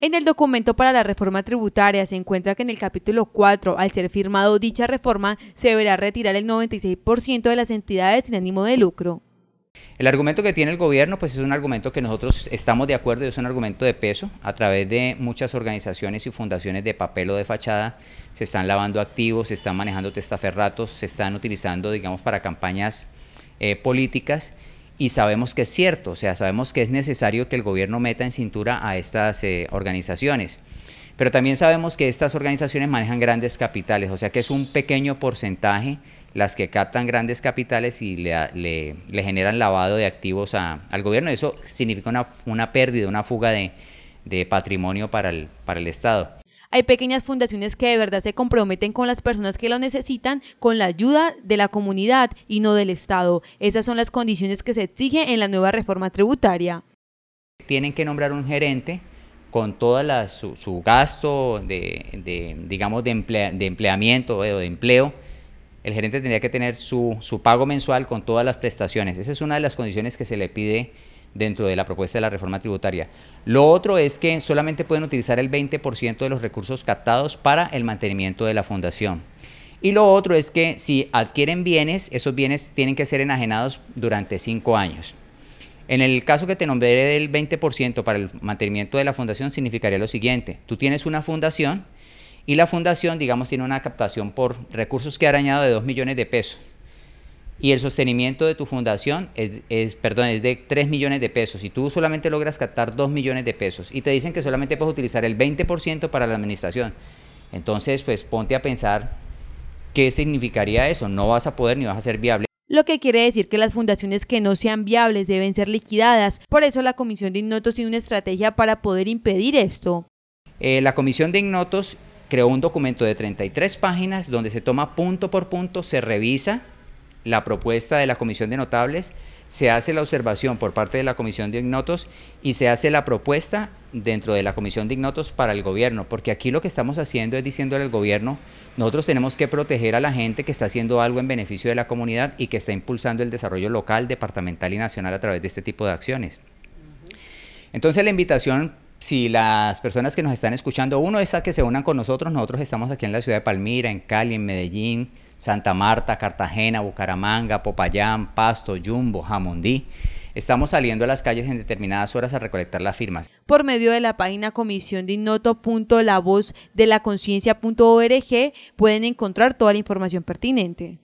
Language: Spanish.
En el documento para la reforma tributaria se encuentra que en el capítulo 4, al ser firmado dicha reforma, se deberá retirar el 96% de las entidades sin ánimo de lucro. El argumento que tiene el gobierno pues es un argumento que nosotros estamos de acuerdo y es un argumento de peso. A través de muchas organizaciones y fundaciones de papel o de fachada se están lavando activos, se están manejando testaferratos, se están utilizando digamos para campañas eh, políticas y sabemos que es cierto, o sea, sabemos que es necesario que el gobierno meta en cintura a estas eh, organizaciones. Pero también sabemos que estas organizaciones manejan grandes capitales, o sea que es un pequeño porcentaje las que captan grandes capitales y le, generan lavado de activos al gobierno. Eso significa una, pérdida, una fuga de, patrimonio para para el Estado. Hay pequeñas fundaciones que de verdad se comprometen con las personas que lo necesitan, con la ayuda de la comunidad y no del Estado. Esas son las condiciones que se exigen en la nueva reforma tributaria. Tienen que nombrar un gerente con todo su, gasto de, digamos, de, empleamiento eh, o de empleo, el gerente tendría que tener su, pago mensual con todas las prestaciones. Esa es una de las condiciones que se le pide dentro de la propuesta de la reforma tributaria. Lo otro es que solamente pueden utilizar el 20% de los recursos captados para el mantenimiento de la fundación. Y lo otro es que si adquieren bienes, esos bienes tienen que ser enajenados durante cinco años. En el caso que te nombré del 20% para el mantenimiento de la fundación, significaría lo siguiente. Tú tienes una fundación y la fundación, digamos, tiene una captación por recursos que ha arañado de 2 millones de pesos y el sostenimiento de tu fundación es, perdón, es de 3 millones de pesos y tú solamente logras captar 2 millones de pesos y te dicen que solamente puedes utilizar el 20% para la administración. Entonces, pues ponte a pensar qué significaría eso. No vas a poder ni vas a ser viable. Lo que quiere decir que las fundaciones que no sean viables deben ser liquidadas. Por eso la Comisión de Ignotos tiene una estrategia para poder impedir esto. Eh, la Comisión de Ignotos creó un documento de 33 páginas donde se toma punto por punto, se revisa la propuesta de la Comisión de Notables, se hace la observación por parte de la Comisión de Ignotos y se hace la propuesta dentro de la Comisión de Ignotos para el gobierno, porque aquí lo que estamos haciendo es diciéndole al gobierno, nosotros tenemos que proteger a la gente que está haciendo algo en beneficio de la comunidad y que está impulsando el desarrollo local, departamental y nacional a través de este tipo de acciones. Entonces la invitación si las personas que nos están escuchando, uno es a que se unan con nosotros. Nosotros estamos aquí en la ciudad de Palmira, en Cali, en Medellín, Santa Marta, Cartagena, Bucaramanga, Popayán, Pasto, Yumbo, Jamondí. Estamos saliendo a las calles en determinadas horas a recolectar las firmas. Por medio de la página comisión de pueden encontrar toda la información pertinente.